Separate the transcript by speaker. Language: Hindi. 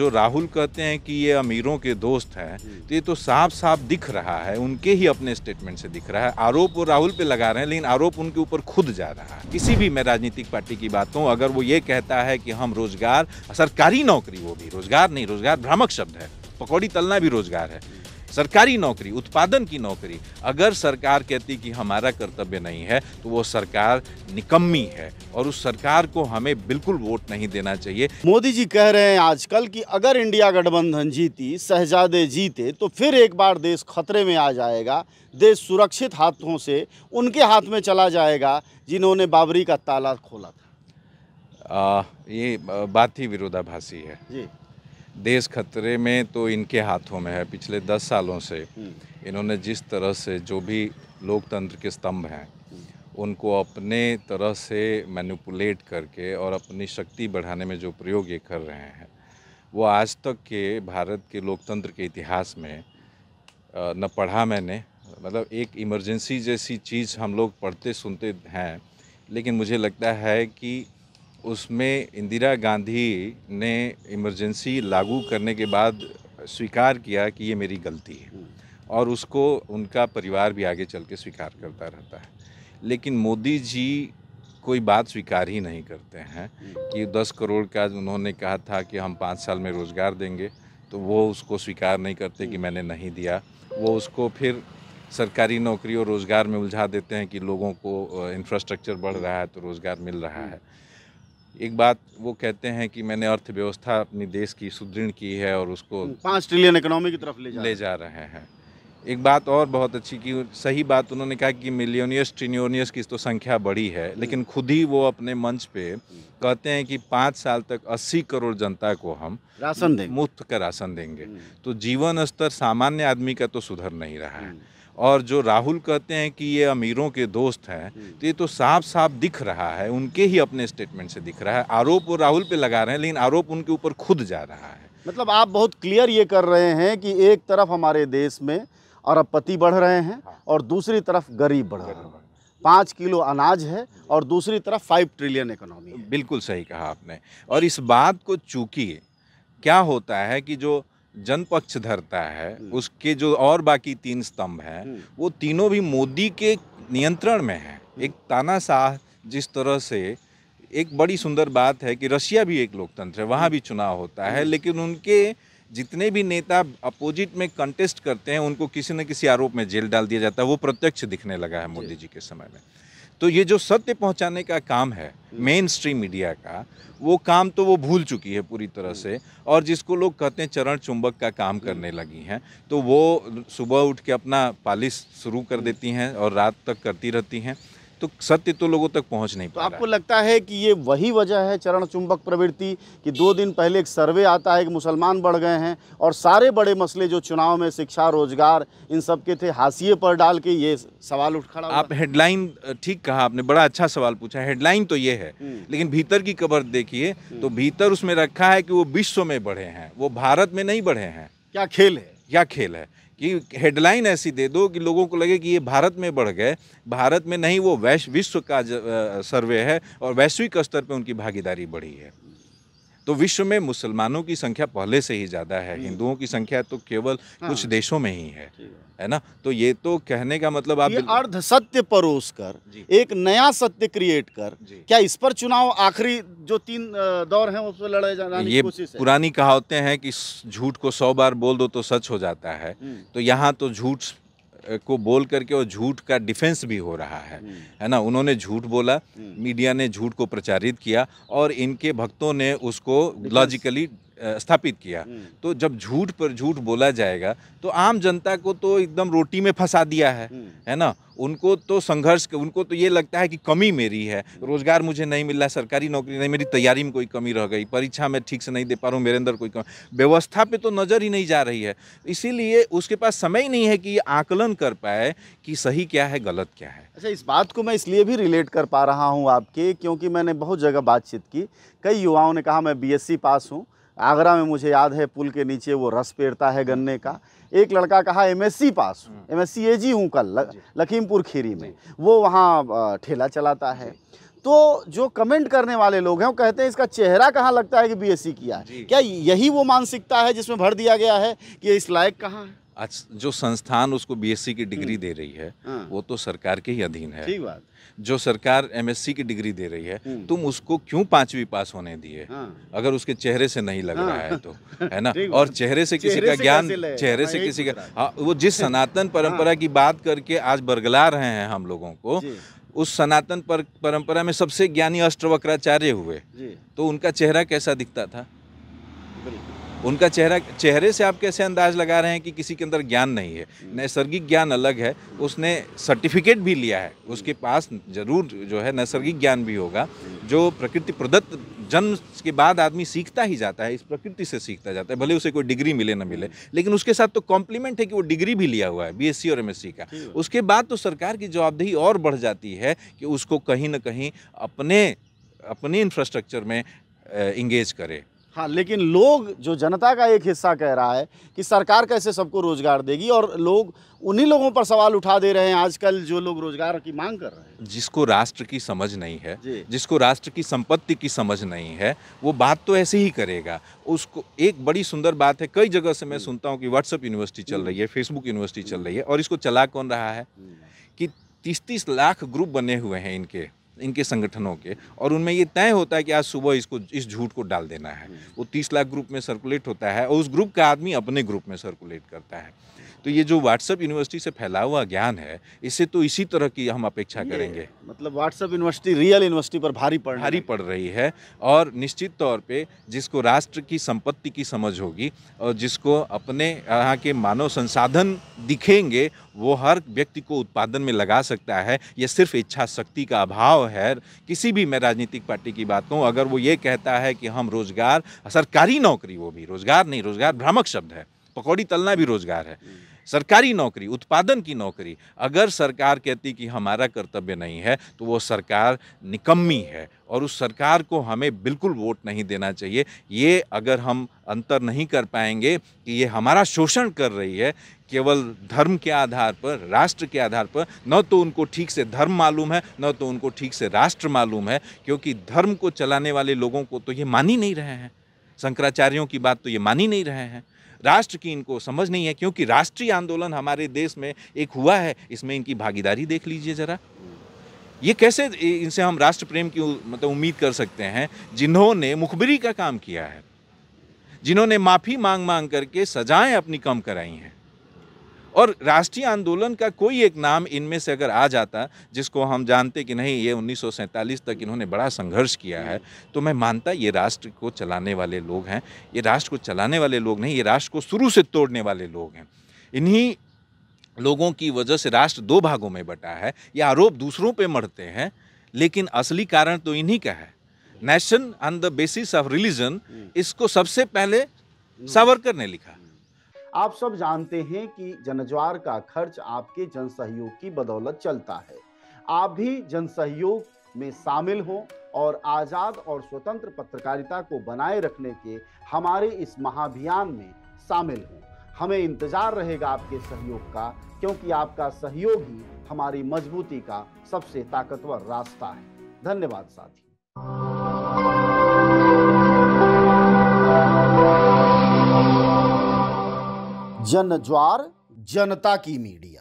Speaker 1: जो राहुल कहते हैं कि ये अमीरों के दोस्त हैं तो ये तो साफ साफ दिख रहा है उनके ही अपने स्टेटमेंट से दिख रहा है आरोप वो राहुल पे लगा रहे हैं लेकिन आरोप उनके ऊपर खुद जा रहा है किसी भी मैं राजनीतिक पार्टी की बात हूँ अगर वो ये कहता है कि हम रोजगार सरकारी नौकरी वो भी रोजगार नहीं रोजगार भ्रामक शब्द है पकौड़ी तलना भी रोजगार है सरकारी नौकरी उत्पादन की नौकरी अगर सरकार कहती कि हमारा कर्तव्य नहीं है तो वो सरकार निकम्मी
Speaker 2: है और उस सरकार को हमें बिल्कुल वोट नहीं देना चाहिए मोदी जी कह रहे हैं आजकल कि अगर इंडिया गठबंधन जीती शहजादे जीते तो फिर एक बार देश खतरे में आ जाएगा देश सुरक्षित हाथों से उनके हाथ में चला जाएगा जिन्होंने बाबरी का ताला खोला
Speaker 1: था आ, ये बात ही विरोधाभासी है जी देश खतरे में तो इनके हाथों में है पिछले दस सालों से हम्म। इन्होंने जिस तरह से जो भी लोकतंत्र के स्तंभ हैं हम्म। उनको अपने तरह से मैनिपुलेट करके और अपनी शक्ति बढ़ाने में जो प्रयोग ये कर रहे हैं वो आज तक के भारत के लोकतंत्र के इतिहास में न पढ़ा मैंने मतलब एक इमरजेंसी जैसी चीज़ हम लोग पढ़ते सुनते हैं लेकिन मुझे लगता है कि उसमें इंदिरा गांधी ने इमरजेंसी लागू करने के बाद स्वीकार किया कि ये मेरी गलती है और उसको उनका परिवार भी आगे चल के स्वीकार करता रहता है लेकिन मोदी जी कोई बात स्वीकार ही नहीं करते हैं कि 10 करोड़ का उन्होंने कहा था कि हम पाँच साल में रोज़गार देंगे तो वो उसको स्वीकार नहीं करते कि मैंने नहीं दिया वो उसको फिर सरकारी नौकरी और रोज़गार में उलझा देते हैं कि लोगों को इंफ्रास्ट्रक्चर बढ़ रहा है तो रोज़गार मिल रहा है एक बात वो कहते हैं कि मैंने अर्थव्यवस्था अपनी देश की सुदृढ़ की है और उसको पाँच ट्रिलियन इकोनॉमी
Speaker 2: की तरफ ले जा ले
Speaker 1: जा रहे हैं एक बात और बहुत अच्छी की सही बात उन्होंने कहा कि मिलियोनियस ट्रिलियोनियस की तो संख्या बड़ी है हम्म। लेकिन खुद ही वो अपने मंच पे कहते हैं कि पाँच साल तक 80 करोड़ जनता को हम राशन देंगे मुफ्त का राशन देंगे हम्म। तो जीवन स्तर सामान्य आदमी का तो सुधर नहीं रहा है हम्म। और जो राहुल कहते हैं कि ये अमीरों के दोस्त हैं हम्म। तो ये तो साफ साफ दिख रहा है उनके ही अपने स्टेटमेंट से दिख रहा है आरोप वो राहुल पे लगा रहे हैं लेकिन आरोप उनके ऊपर खुद जा रहा है
Speaker 2: मतलब आप बहुत क्लियर ये कर रहे हैं कि एक तरफ हमारे देश में अरबपति बढ़ रहे हैं हाँ। और दूसरी तरफ गरीब बढ़ रहे हैं पाँच किलो अनाज है और दूसरी तरफ फाइव ट्रिलियन इकोनॉमी बिल्कुल सही कहा आपने और इस बात को चूंकि क्या
Speaker 1: होता है कि जो जनपक्ष धरता है हम्म। उसके जो और बाकी तीन स्तंभ हैं हम्म। वो तीनों भी मोदी के नियंत्रण में है हम्म। एक तानाशाह जिस तरह से एक बड़ी सुंदर बात है कि रशिया भी एक लोकतंत्र है वहाँ भी चुनाव होता है लेकिन उनके जितने भी नेता अपोजिट में कंटेस्ट करते हैं उनको किसी न किसी आरोप में जेल डाल दिया जाता है वो प्रत्यक्ष दिखने लगा है मोदी जी के समय में तो ये जो सत्य पहुंचाने का काम है मेन स्ट्रीम मीडिया का वो काम तो वो भूल चुकी है पूरी तरह से और जिसको लोग कहते हैं चरण चुंबक का काम करने लगी हैं तो वो सुबह उठ के अपना पालिश शुरू कर देती हैं और रात तक करती रहती हैं तो सत्य तो लोगों तक पहुंच नहीं तो
Speaker 2: आपको लगता है कि ये वही वजह है चरण चुंबक प्रवृत्ति कि दो दिन पहले एक सर्वे आता है कि मुसलमान बढ़ गए हैं और सारे बड़े मसले जो चुनाव में शिक्षा रोजगार इन सब के थे हाशिए पर डाल के ये सवाल उठ खड़ा
Speaker 1: आप हेडलाइन ठीक कहा आपने बड़ा अच्छा सवाल पूछा हेडलाइन तो ये है हम्म। लेकिन भीतर की कबर देखिए हम्म। तो भीतर उसमें रखा है कि वो विश्व में बढ़े हैं वो भारत में नहीं बढ़े हैं क्या खेल है क्या खेल है कि हेडलाइन ऐसी दे दो कि लोगों को लगे कि ये भारत में बढ़ गए भारत में नहीं वो वैश्व विश्व का सर्वे है और वैश्विक स्तर पर उनकी भागीदारी बढ़ी है तो विश्व में मुसलमानों की संख्या पहले से ही ज़्यादा है हम्म। हिंदुओं की संख्या तो केवल हाँ। कुछ देशों में ही है है ना तो ये तो
Speaker 2: कहने का मतलब आप अर्ध सत्य परोस कर एक नया सत्य क्रिएट कर क्या इस पर चुनाव आखिरी जो तीन दौर हैं उस पर लड़े ये पुरानी
Speaker 1: कहावतें हैं कि झूठ को सौ बार बोल दो तो सच हो जाता है हम्म। तो यहाँ तो झूठ को बोल करके और झूठ का डिफेंस भी हो रहा है हम्म। है ना उन्होंने झूठ बोला हम्म। मीडिया ने झूठ को प्रचारित किया और इनके भक्तों ने उसको लॉजिकली स्थापित किया हम्म। तो जब झूठ पर झूठ बोला जाएगा तो आम जनता को तो एकदम रोटी में फंसा दिया है हम्म। है ना उनको तो संघर्ष उनको तो ये लगता है कि कमी मेरी है हम्म। रोज़गार मुझे नहीं मिल रहा सरकारी नौकरी नहीं मेरी तैयारी में कोई कमी रह गई परीक्षा में ठीक से नहीं दे पा रहा हूँ मेरे अंदर कोई कमी व्यवस्था पे तो नज़र ही नहीं जा रही है इसीलिए उसके पास समय ही नहीं है कि ये आकलन कर पाए कि सही क्या है गलत क्या है
Speaker 2: अच्छा इस बात को मैं इसलिए भी रिलेट कर पा रहा हूँ आपके क्योंकि मैंने बहुत जगह बातचीत की कई युवाओं ने कहा मैं बी पास हूँ आगरा में मुझे याद है पुल के नीचे वो रस पेरता है गन्ने का एक लड़का कहा एमएससी पास हूँ हम्म। एम एस जी हूँ कल लखीमपुर खीरी में वो वहाँ ठेला चलाता है तो जो कमेंट करने वाले लोग हैं वो कहते हैं इसका चेहरा कहाँ लगता है कि बीएससी किया है क्या यही वो मानसिकता है जिसमें भर दिया गया है कि इस लायक कहाँ है
Speaker 1: आज जो संस्थान उसको बीएससी e की डिग्री हम्म। दे रही है हाँ। वो तो सरकार के ही अधीन है ठीक बात जो सरकार एमएससी e की डिग्री दे रही है हम्म। तुम उसको क्यों पांचवी पास होने दिए हाँ। अगर उसके चेहरे से नहीं लग हाँ। रहा है तो है ना और चेहरे से किसी का ज्ञान चेहरे से हाँ, किसी का हाँ, वो जिस हाँ। सनातन परंपरा की बात करके आज बरगला रहे हैं हम लोगों को उस सनातन परंपरा में सबसे ज्ञानी अष्टवक्राचार्य हुए तो उनका चेहरा कैसा दिखता था उनका चेहरा चेहरे से आप कैसे अंदाज लगा रहे हैं कि किसी के अंदर ज्ञान नहीं है नैसर्गिक ज्ञान अलग है उसने सर्टिफिकेट भी लिया है उसके पास जरूर जो है नैसर्गिक ज्ञान भी होगा जो प्रकृति प्रदत्त जन्म के बाद आदमी सीखता ही जाता है इस प्रकृति से सीखता जाता है भले उसे कोई डिग्री मिले ना मिले लेकिन उसके साथ तो कॉम्प्लीमेंट है कि वो डिग्री भी लिया हुआ है बी और एम का उसके बाद तो सरकार की जवाबदेही और बढ़ जाती है कि उसको कहीं ना कहीं अपने अपने इंफ्रास्ट्रक्चर में इंगेज करे
Speaker 2: हाँ लेकिन लोग जो जनता का एक हिस्सा कह रहा है कि सरकार कैसे सबको रोज़गार देगी और लोग उन्हीं लोगों पर सवाल उठा दे रहे हैं आजकल जो लोग रोज़गार की मांग कर रहे
Speaker 1: हैं जिसको राष्ट्र की समझ नहीं है जिसको राष्ट्र की संपत्ति की समझ नहीं है वो बात तो ऐसे ही करेगा उसको एक बड़ी सुंदर बात है कई जगह से मैं सुनता हूँ कि व्हाट्सअप यूनिवर्सिटी चल रही है फेसबुक यूनिवर्सिटी चल रही है और इसको चला कौन रहा है कि तीस तीस लाख ग्रुप बने हुए हैं इनके इनके संगठनों के और उनमें ये तय होता है कि आज सुबह इसको इस झूठ को डाल देना है वो तीस लाख ग्रुप में सर्कुलेट होता है और उस ग्रुप का आदमी अपने ग्रुप में सर्कुलेट करता है तो ये जो व्हाट्सएप यूनिवर्सिटी से फैला हुआ ज्ञान है इससे तो इसी तरह की हम अपेक्षा करेंगे मतलब व्हाट्सएप यूनिवर्सिटी रियल यूनिवर्सिटी पर भारी पड़ भारी पड़ रही है और निश्चित तौर पर जिसको राष्ट्र की संपत्ति की समझ होगी और जिसको अपने यहाँ के मानव संसाधन दिखेंगे वो हर व्यक्ति को उत्पादन में लगा सकता है ये सिर्फ इच्छा शक्ति का अभाव है किसी भी मैं राजनीतिक पार्टी की बात कहूँ अगर वो ये कहता है कि हम रोज़गार सरकारी नौकरी वो भी रोज़गार नहीं रोज़गार भ्रामक शब्द है पकौड़ी तलना भी रोज़गार है सरकारी नौकरी उत्पादन की नौकरी अगर सरकार कहती कि हमारा कर्तव्य नहीं है तो वो सरकार निकम्मी है और उस सरकार को हमें बिल्कुल वोट नहीं देना चाहिए ये अगर हम अंतर नहीं कर पाएंगे कि ये हमारा शोषण कर रही है केवल धर्म के आधार पर राष्ट्र के आधार पर न तो उनको ठीक से धर्म मालूम है न तो उनको ठीक से राष्ट्र मालूम है क्योंकि धर्म को चलाने वाले लोगों को तो ये मान ही नहीं रहे हैं शंकराचार्यों की बात तो ये मान ही नहीं रहे हैं राष्ट्र की इनको समझ नहीं है क्योंकि राष्ट्रीय आंदोलन हमारे देश में एक हुआ है इसमें इनकी भागीदारी देख लीजिए ज़रा ये कैसे इनसे हम राष्ट्र प्रेम की मतलब उम्मीद कर सकते हैं जिन्होंने मुखबरी का काम किया है जिन्होंने माफ़ी मांग मांग करके सजाएं अपनी कम कराई हैं और राष्ट्रीय आंदोलन का कोई एक नाम इनमें से अगर आ जाता जिसको हम जानते कि नहीं ये उन्नीस तक इन्होंने बड़ा संघर्ष किया है तो मैं मानता ये राष्ट्र को चलाने वाले लोग हैं ये राष्ट्र को चलाने वाले लोग नहीं ये राष्ट्र को शुरू से तोड़ने वाले लोग हैं इन्हीं लोगों की वजह से राष्ट्र दो भागों में बटा है ये आरोप दूसरों पर मरते हैं लेकिन असली कारण तो इन्हीं का है nation on the basis of religion हम्म। इसको सबसे पहले सावरकर ने लिखा
Speaker 2: आप सब जानते हैं कि जनज्वार का खर्च आपके जन सहयोग की बदौलत चलता है आप भी जन सहयोग में शामिल हों और आज़ाद और स्वतंत्र पत्रकारिता को बनाए रखने के हमारे इस महाभियान में शामिल हों हमें इंतज़ार रहेगा आपके सहयोग का क्योंकि आपका सहयोग ही हमारी मजबूती का सबसे ताकतवर रास्ता है धन्यवाद साथी जन ज्वार जनता की मीडिया